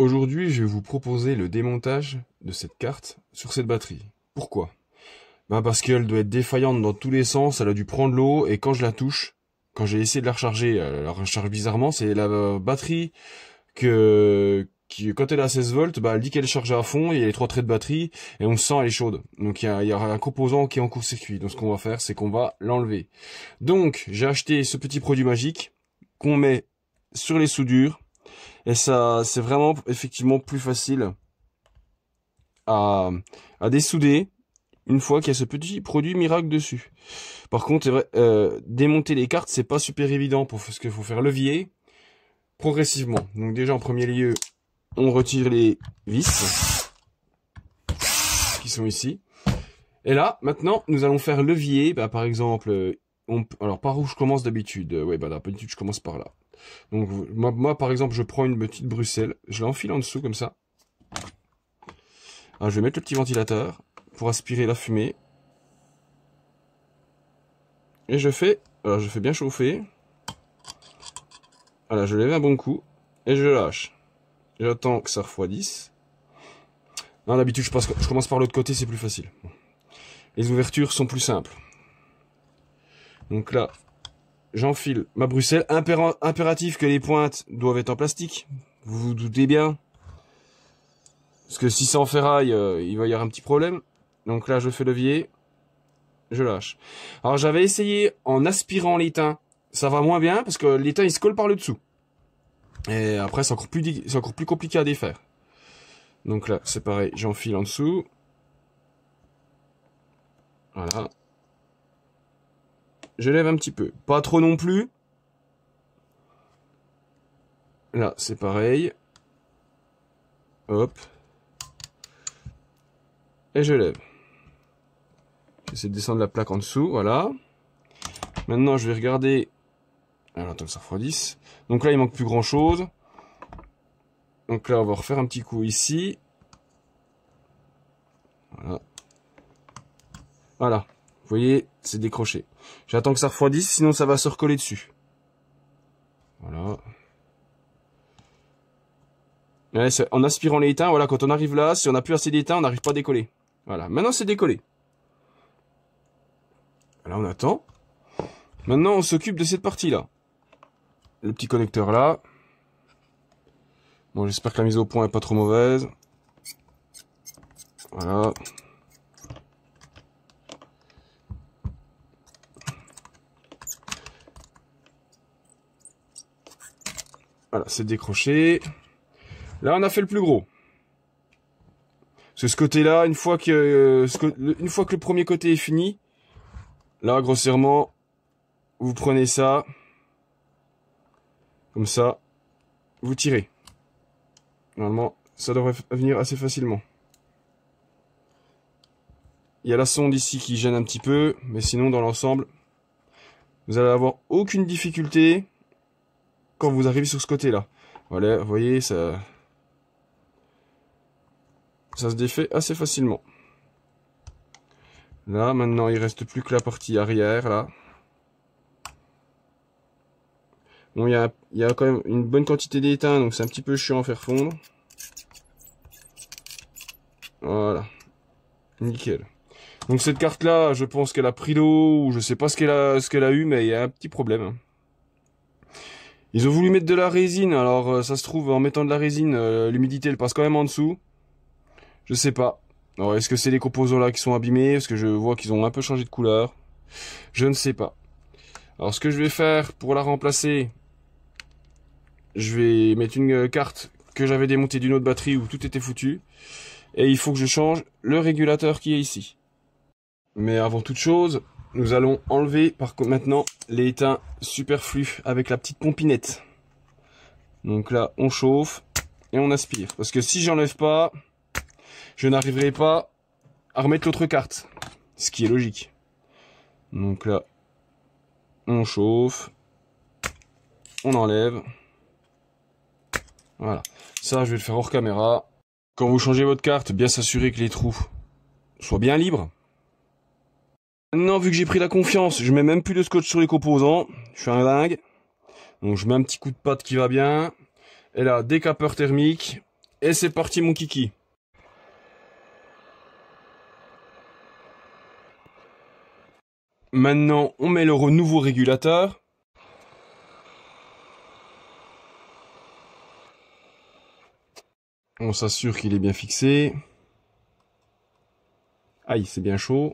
Aujourd'hui, je vais vous proposer le démontage de cette carte sur cette batterie. Pourquoi ben Parce qu'elle doit être défaillante dans tous les sens, elle a dû prendre l'eau, et quand je la touche, quand j'ai essayé de la recharger, elle euh, la recharge bizarrement, c'est la euh, batterie que, qui, quand elle a à 16 volts, bah, elle dit qu'elle est chargée à fond, il y a les trois traits de batterie, et on sent elle est chaude. Donc il y a, il y a un composant qui est en court-circuit. Donc ce qu'on va faire, c'est qu'on va l'enlever. Donc j'ai acheté ce petit produit magique qu'on met sur les soudures, et ça, c'est vraiment effectivement plus facile à, à dessouder une fois qu'il y a ce petit produit miracle dessus. Par contre, euh, démonter les cartes, c'est pas super évident pour ce qu'il faut faire levier progressivement. Donc déjà en premier lieu, on retire les vis qui sont ici. Et là, maintenant, nous allons faire levier. Bah, par exemple, euh, alors par où je commence d'habitude Oui bah d'habitude je commence par là. Donc moi, par exemple, je prends une petite Bruxelles, je l'enfile en dessous comme ça. Ah, je vais mettre le petit ventilateur pour aspirer la fumée. Et je fais, je fais bien chauffer. Voilà, je lève un bon coup et je lâche. J'attends que ça refroidisse. Non, d'habitude, je, je commence par l'autre côté, c'est plus facile. Les ouvertures sont plus simples. Donc là, J'enfile ma Bruxelles. impératif que les pointes doivent être en plastique. Vous vous doutez bien. Parce que si c'est en ferraille, euh, il va y avoir un petit problème. Donc là, je fais levier. Je lâche. Alors j'avais essayé en aspirant l'étain. Ça va moins bien parce que l'étain, il se colle par le dessous. Et après, c'est encore, plus, encore plus compliqué à défaire. Donc là, c'est pareil, j'enfile en dessous. Voilà. Je lève un petit peu. Pas trop non plus. Là, c'est pareil. Hop. Et je lève. J'essaie de descendre la plaque en dessous, voilà. Maintenant, je vais regarder... Alors, attends, ça refroidisse. Donc là, il manque plus grand-chose. Donc là, on va refaire un petit coup ici. Voilà. Voilà. Vous voyez, c'est décroché. J'attends que ça refroidisse, sinon ça va se recoller dessus. Voilà. en aspirant l'étain, voilà, quand on arrive là, si on n'a plus assez d'étain, on n'arrive pas à décoller. Voilà, maintenant c'est décollé. Là, on attend. Maintenant, on s'occupe de cette partie-là. Le petit connecteur là. Bon, j'espère que la mise au point est pas trop mauvaise. Voilà. Voilà, c'est décroché. Là, on a fait le plus gros. Parce que ce côté-là, une fois que euh, une fois que le premier côté est fini, là, grossièrement, vous prenez ça, comme ça, vous tirez. Normalement, ça devrait venir assez facilement. Il y a la sonde ici qui gêne un petit peu, mais sinon, dans l'ensemble, vous allez avoir aucune difficulté quand vous arrivez sur ce côté-là. Voilà, vous voyez, ça... Ça se défait assez facilement. Là, maintenant, il reste plus que la partie arrière, là. Bon, il y a, quand même une bonne quantité d'étain, donc c'est un petit peu chiant à faire fondre. Voilà. Nickel. Donc cette carte-là, je pense qu'elle a pris l'eau, ou je sais pas ce qu'elle a, ce qu'elle a eu, mais il y a un petit problème. Hein. Ils ont voulu mettre de la résine, alors euh, ça se trouve, en mettant de la résine, euh, l'humidité elle passe quand même en dessous. Je sais pas. Alors est-ce que c'est les composants là qui sont abîmés Parce que je vois qu'ils ont un peu changé de couleur. Je ne sais pas. Alors ce que je vais faire pour la remplacer, je vais mettre une euh, carte que j'avais démontée d'une autre batterie où tout était foutu. Et il faut que je change le régulateur qui est ici. Mais avant toute chose, nous allons enlever par contre maintenant les superflu superflus avec la petite pompinette. Donc là, on chauffe et on aspire. Parce que si j'enlève pas, je n'arriverai pas à remettre l'autre carte. Ce qui est logique. Donc là, on chauffe. On enlève. Voilà. Ça, je vais le faire hors caméra. Quand vous changez votre carte, bien s'assurer que les trous soient bien libres. Maintenant, vu que j'ai pris la confiance, je mets même plus de scotch sur les composants. Je suis un dingue. Donc je mets un petit coup de pâte qui va bien. Et là, décapeur thermique. Et c'est parti mon kiki. Maintenant, on met le nouveau régulateur. On s'assure qu'il est bien fixé. Aïe, c'est bien chaud.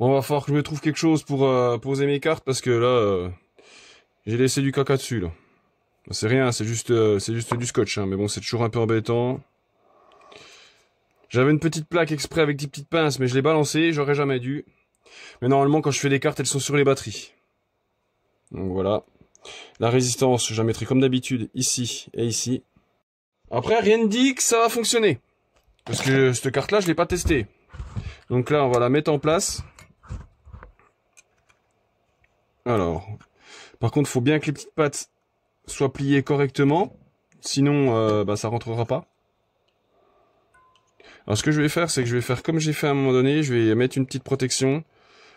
Bon, va falloir que je me trouve quelque chose pour euh, poser mes cartes parce que là, euh, j'ai laissé du caca dessus là. Bah, c'est rien, c'est juste, euh, c'est juste du scotch, hein, mais bon, c'est toujours un peu embêtant. J'avais une petite plaque exprès avec des petites pinces, mais je l'ai balancée, j'aurais jamais dû. Mais normalement, quand je fais des cartes, elles sont sur les batteries. Donc voilà. La résistance, je la mettrai comme d'habitude ici et ici. Après, rien ne dit que ça va fonctionner. Parce que cette carte-là, je ne l'ai pas testée. Donc là, on va la mettre en place. Alors, par contre, il faut bien que les petites pattes soient pliées correctement, sinon euh, bah, ça rentrera pas. Alors ce que je vais faire, c'est que je vais faire comme j'ai fait à un moment donné, je vais mettre une petite protection,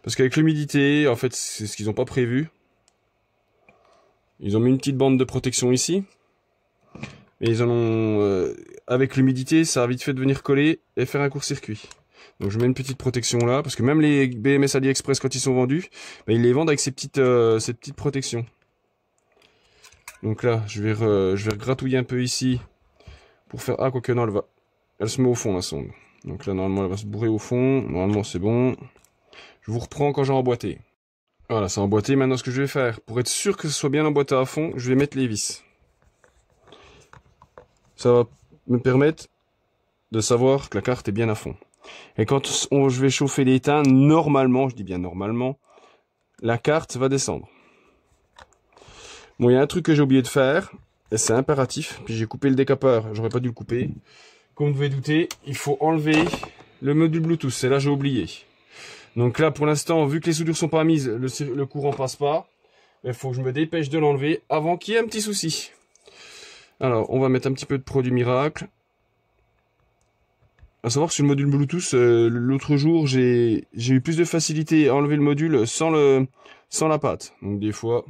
parce qu'avec l'humidité, en fait, c'est ce qu'ils n'ont pas prévu. Ils ont mis une petite bande de protection ici, Et ils en ont, euh, avec l'humidité, ça a vite fait de venir coller et faire un court-circuit. Donc je mets une petite protection là, parce que même les BMS AliExpress quand ils sont vendus, bah, ils les vendent avec ces petites, euh, protection. protections. Donc là, je vais, je vais gratouiller un peu ici pour faire... Ah, que non, elle va... Elle se met au fond, la sonde. Donc là, normalement, elle va se bourrer au fond. Normalement, c'est bon. Je vous reprends quand j'ai emboîté. Voilà, c'est emboîté. Maintenant, ce que je vais faire, pour être sûr que ce soit bien emboîté à fond, je vais mettre les vis. Ça va me permettre de savoir que la carte est bien à fond. Et quand je vais chauffer l'étain, normalement, je dis bien normalement, la carte va descendre. Bon, il y a un truc que j'ai oublié de faire, et c'est impératif, puis j'ai coupé le décapeur, j'aurais pas dû le couper. Comme vous pouvez douter, il faut enlever le module Bluetooth, c'est là j'ai oublié. Donc là, pour l'instant, vu que les soudures sont pas mises, le, courant courant passe pas. Il faut que je me dépêche de l'enlever avant qu'il y ait un petit souci. Alors, on va mettre un petit peu de produit miracle à savoir sur le module Bluetooth, euh, l'autre jour, j'ai eu plus de facilité à enlever le module sans, la pâte. Donc des fois,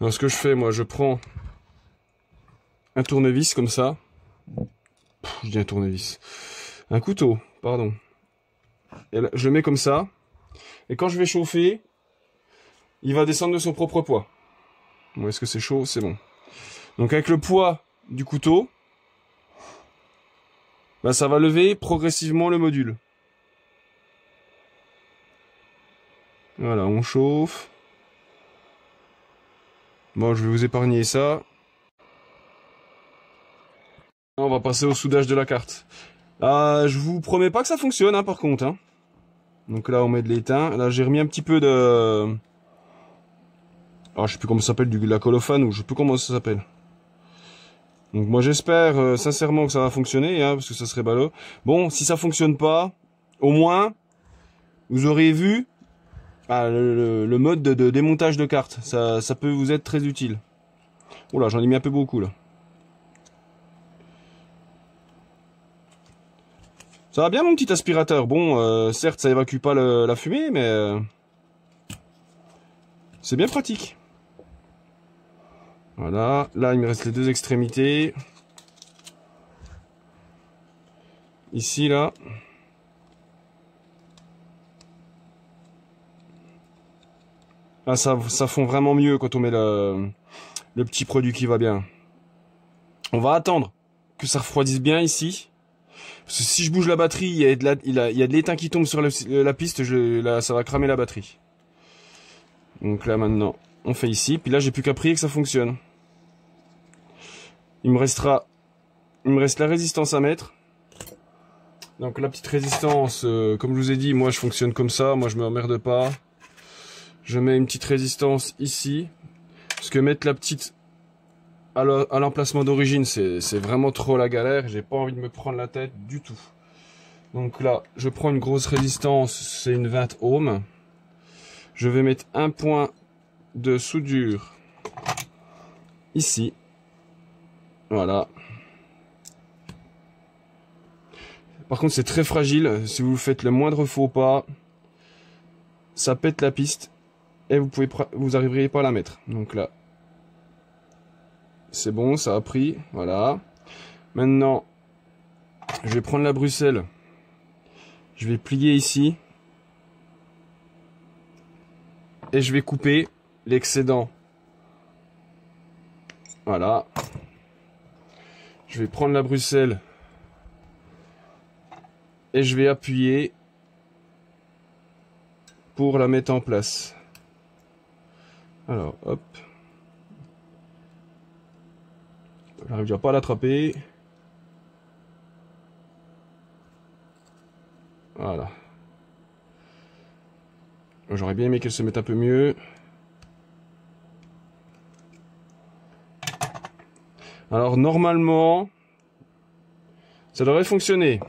ce que je fais, moi, je prends un tournevis comme ça. je dis un tournevis. Un couteau, pardon. je le mets comme ça. Et quand je vais chauffer, il va descendre de son propre poids. Est-ce que c'est chaud C'est bon. Donc avec le poids du couteau, ben, ça va lever progressivement le module. Voilà, on chauffe. Bon, je vais vous épargner ça. On va passer au soudage de la carte. Ah, je vous promets pas que ça fonctionne, hein, par contre. Hein. Donc là, on met de l'étain. Là, j'ai remis un petit peu de... Ah, je sais plus comment ça s'appelle, du la colophane, ou je sais plus comment ça s'appelle. Donc moi j'espère euh, sincèrement que ça va fonctionner, hein, parce que ça serait ballot. Bon, si ça fonctionne pas, au moins, vous aurez vu ah, le, mode de, démontage de cartes. Ça, peut vous être très utile. Oh là, j'en ai mis un peu beaucoup là. Ça va bien mon petit aspirateur. Bon, euh, certes, ça évacue pas la fumée, mais euh, c'est bien pratique. Voilà, là il me reste les deux extrémités. Ici, là. Là, ça, ça fond vraiment mieux quand on met le, le petit produit qui va bien. On va attendre que ça refroidisse bien ici. Parce que si je bouge la batterie, il y a de, l'étain qui tombe sur la, piste, je, ça va cramer la batterie. Donc là maintenant, on fait ici. Puis là, j'ai plus qu'à prier que ça fonctionne. Il me restera, il me reste la résistance à mettre. Donc la petite résistance, euh, comme je vous ai dit, moi je fonctionne comme ça, moi je me emmerde pas. Je mets une petite résistance ici, parce que mettre la petite à l'emplacement d'origine, c'est vraiment trop la galère. J'ai pas envie de me prendre la tête du tout. Donc là, je prends une grosse résistance, c'est une 20 ohms. Je vais mettre un point de soudure ici. Voilà. Par contre, c'est très fragile. Si vous faites le moindre faux pas, ça pète la piste et vous pouvez vous arriveriez pas à la mettre. Donc là, c'est bon, ça a pris. Voilà. Maintenant, je vais prendre la Bruxelles. Je vais plier ici. Et je vais couper l'excédent. Voilà. Je vais prendre la Bruxelles. Et je vais appuyer pour la mettre en place. Alors, hop. J'arrive déjà pas à l'attraper. Voilà. J'aurais bien aimé qu'elle se mette un peu mieux. Alors normalement, ça devrait fonctionner.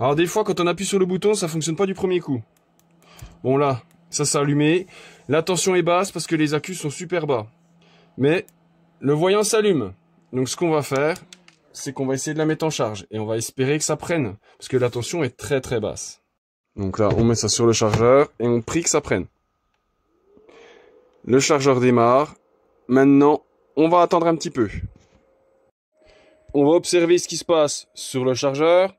Alors des fois, quand on appuie sur le bouton, ça fonctionne pas du premier coup. Bon là, ça s'est allumé. La tension est basse parce que les accus sont super bas. Mais le voyant s'allume. Donc ce qu'on va faire, c'est qu'on va essayer de la mettre en charge. Et on va espérer que ça prenne. Parce que la tension est très très basse. Donc là, on met ça sur le chargeur et on prie que ça prenne. Le chargeur démarre. Maintenant, on va attendre un petit peu on va observer ce qui se passe sur le chargeur.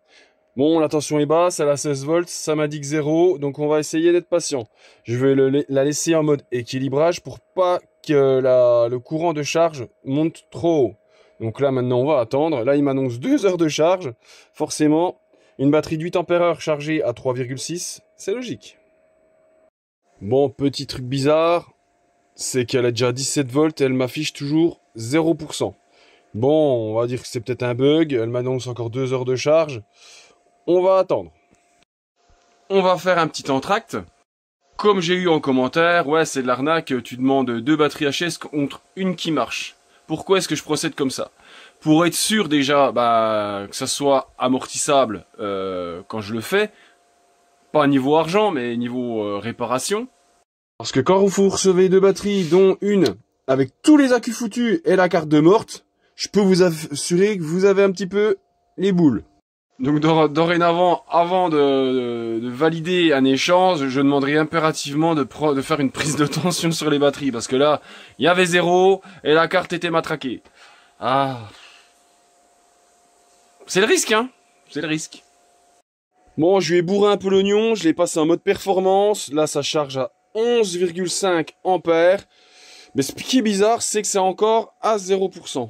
Bon, la tension est basse, elle a 16 volts, ça m'indique 0, donc on va essayer d'être patient. Je vais la laisser en mode équilibrage pour pas que le courant de charge monte trop haut. Donc là, maintenant, on va attendre. Là, il m'annonce 2 heures de charge. Forcément, une batterie de 8 chargée à 3,6, c'est logique. Bon, petit truc bizarre, c'est qu'elle a déjà 17 volts et elle m'affiche toujours 0%. Bon, on va dire que c'est peut-être un bug. Elle m'annonce encore deux heures de charge. On va attendre. On va faire un petit entracte. Comme j'ai eu en commentaire, ouais, c'est de l'arnaque, tu demandes deux batteries HS contre une qui marche. Pourquoi est-ce que je procède comme ça Pour être sûr déjà bah, que ça soit amortissable euh, quand je le fais, pas niveau argent, mais niveau euh, réparation. Parce que quand vous recevez deux batteries, dont une avec tous les accus foutus et la carte de morte, je peux vous assurer que vous avez un petit peu les boules. Donc dorénavant, avant de, valider un échange, je demanderai impérativement de, de faire une prise de tension sur les batteries, parce que là, il y avait zéro, et la carte était matraquée. Ah... C'est le risque, hein C'est le risque. Bon, je lui ai bourré un peu l'oignon, je l'ai passé en mode performance, là ça charge à 11,5 ampères, mais ce qui est bizarre, c'est que c'est encore à 0%.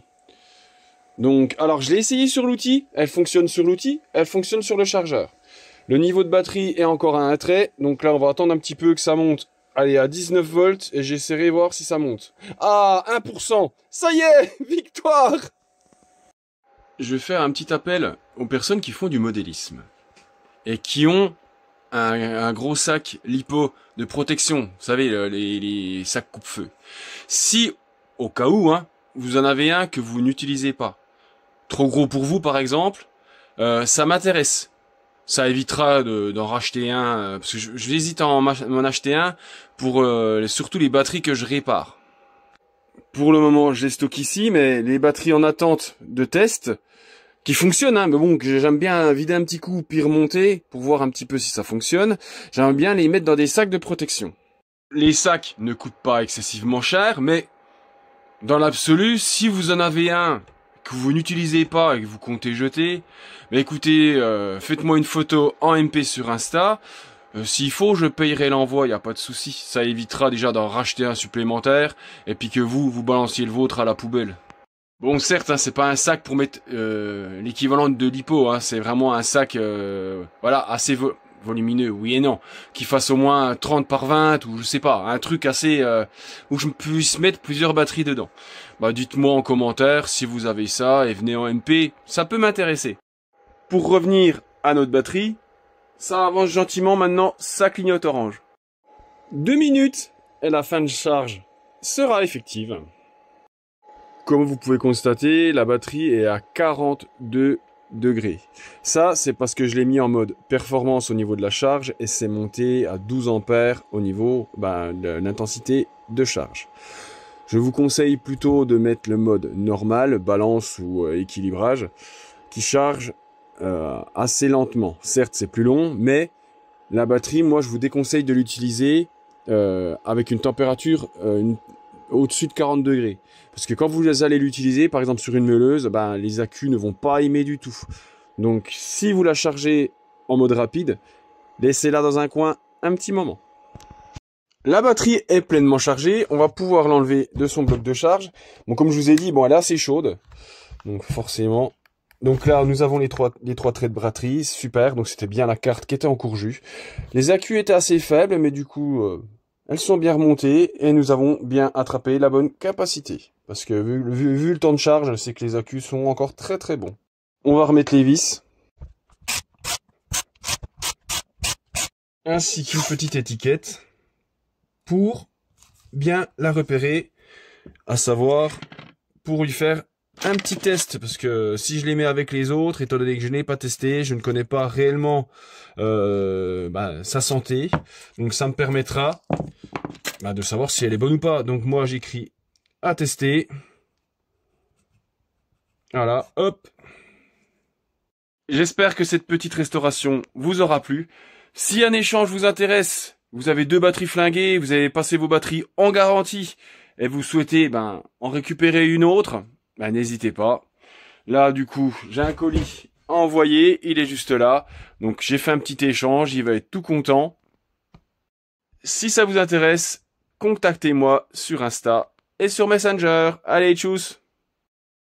Donc, alors je l'ai essayé sur l'outil, elle fonctionne sur l'outil, elle fonctionne sur le chargeur. Le niveau de batterie est encore à un trait, donc là on va attendre un petit peu que ça monte. Allez, à 19 volts, et j'essaierai voir si ça monte. Ah, 1%! Ça y est! Victoire! Je vais faire un petit appel aux personnes qui font du modélisme. Et qui ont un, gros sac lipo de protection, vous savez, les, sacs coupe-feu. Si, au cas où, hein, vous en avez un que vous n'utilisez pas, trop gros pour vous par exemple, euh, ça m'intéresse. Ça évitera d'en racheter un, euh, parce que je, hésite à en m'en acheter un pour euh, surtout les batteries que je répare. Pour le moment, je les stocke ici, mais les batteries en attente de test, qui fonctionnent, hein, mais bon, que j'aime bien vider un petit coup, puis remonter, pour voir un petit peu si ça fonctionne, j'aime bien les mettre dans des sacs de protection. Les sacs ne coûtent pas excessivement cher, mais dans l'absolu, si vous en avez un que vous n'utilisez pas et que vous comptez jeter, Mais écoutez, euh, faites-moi une photo en MP sur Insta. Euh, s'il faut, je payerai l'envoi, il n'y a pas de souci. Ça évitera déjà d'en racheter un supplémentaire et puis que vous, vous balanciez le vôtre à la poubelle. Bon, certes, hein, c'est pas un sac pour mettre euh, l'équivalent de lipo. hein, c'est vraiment un sac voilà, assez volumineux, oui et non, qui fasse au moins 30 par 20 ou je sais pas, un truc assez... où je puisse mettre plusieurs batteries dedans bah dites-moi en commentaire si vous avez ça et venez en MP, ça peut m'intéresser. Pour revenir à notre batterie, ça avance gentiment maintenant, ça clignote orange. Deux minutes et la fin de charge sera effective. Comme vous pouvez constater, la batterie est à 42 degrés. Ça, c'est parce que je l'ai mis en mode performance au niveau de la charge et c'est monté à 12 ampères au niveau ben, de l'intensité de charge. Je vous conseille plutôt de mettre le mode normal, balance ou euh, équilibrage, qui charge euh, assez lentement. Certes, c'est plus long, mais la batterie, moi, je vous déconseille de l'utiliser euh, avec une température au-dessus de 40 degrés. Parce que quand vous allez l'utiliser, par exemple sur une meuleuse, ben, les accus ne vont pas aimer du tout. Donc, si vous la chargez en mode rapide, laissez-la dans un coin un petit moment. La batterie est pleinement chargée. On va pouvoir l'enlever de son bloc de charge. Bon, comme je vous ai dit, bon, elle est assez chaude. Donc, forcément. Donc là, nous avons les trois, les trois traits de batterie. Super. Donc, c'était bien la carte qui était en cours Les accus étaient assez faibles, mais du coup, euh, elles sont bien remontées et nous avons bien attrapé la bonne capacité. Parce que vu, vu le temps de charge, c'est que les accus sont encore très très bons. On va remettre les vis. Ainsi qu'une petite étiquette pour bien la repérer, à savoir pour lui faire un petit test parce que si je les mets avec les autres, étant donné que je n'ai pas testé, je ne connais pas réellement euh, bah, sa santé, donc ça me permettra bah, de savoir si elle est bonne ou pas. Donc moi j'écris à tester. Voilà, hop. J'espère que cette petite restauration vous aura plu. Si un échange vous intéresse, vous avez deux batteries flinguées, vous avez passé vos batteries en garantie et vous souhaitez ben, en récupérer une autre, ben, n'hésitez pas. Là, du coup, j'ai un colis à envoyer, il est juste là. Donc, j'ai fait un petit échange, il va être tout content. Si ça vous intéresse, contactez-moi sur Insta et sur Messenger. Allez, tchuss